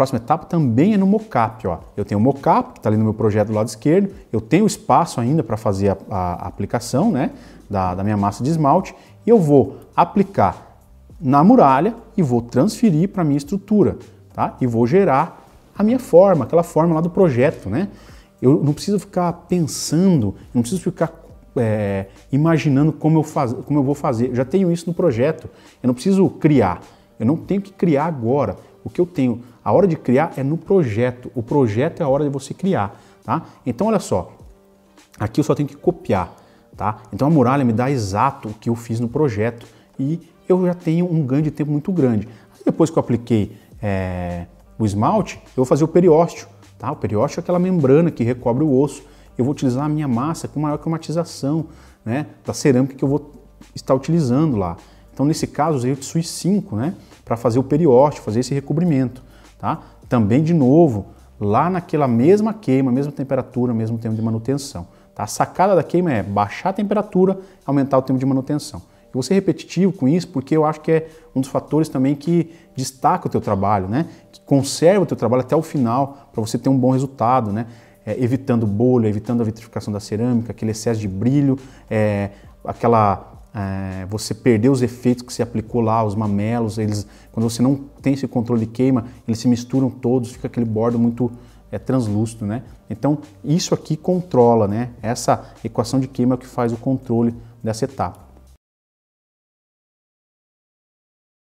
próxima etapa também é no mocap Ó. Eu tenho o mocap que está ali no meu projeto do lado esquerdo, eu tenho espaço ainda para fazer a, a, aplicação né, da, da minha massa de esmalte, e eu vou aplicar na muralha e vou transferir para a minha estrutura, tá? E vou gerar a minha forma, aquela forma lá do projeto, né? Eu não preciso ficar pensando, não preciso ficar é, imaginando como eu, faz, como eu vou fazer. Eu já tenho isso no projeto, eu não preciso criar. Eu não tenho que criar agora. O que eu tenho, a hora de criar é no projeto. O projeto é a hora de você criar, tá? Então olha só, aqui eu só tenho que copiar, tá? Então a muralha me dá exato o que eu fiz no projeto e eu já tenho um ganho de tempo muito grande. Depois que eu apliquei é, o esmalte, eu vou fazer o periósteo, tá? O periósteo é aquela membrana que recobre o osso. Eu vou utilizar a minha massa com maior cromatização, né? Da cerâmica que eu vou estar utilizando lá. Então, nesse caso, usei o Tsui 5 né, para fazer o periódico, fazer esse recobrimento. Tá? Também, de novo, lá naquela mesma queima, mesma temperatura, mesmo tempo de manutenção. Tá? A sacada da queima é baixar a temperatura, aumentar o tempo de manutenção. Eu vou ser repetitivo com isso porque eu acho que é um dos fatores também que destaca o teu trabalho, né? Que conserva o teu trabalho até o final para você ter um bom resultado, né? É, evitando bolha, evitando a vitrificação da cerâmica, aquele excesso de brilho, é, aquela é, você perdeu os efeitos que se aplicou lá, os mamelos, eles, quando você não tem esse controle de queima, eles se misturam todos, fica aquele bordo muito é, translúcido, né? Então, isso aqui controla, né? Essa equação de queima é o que faz o controle dessa etapa.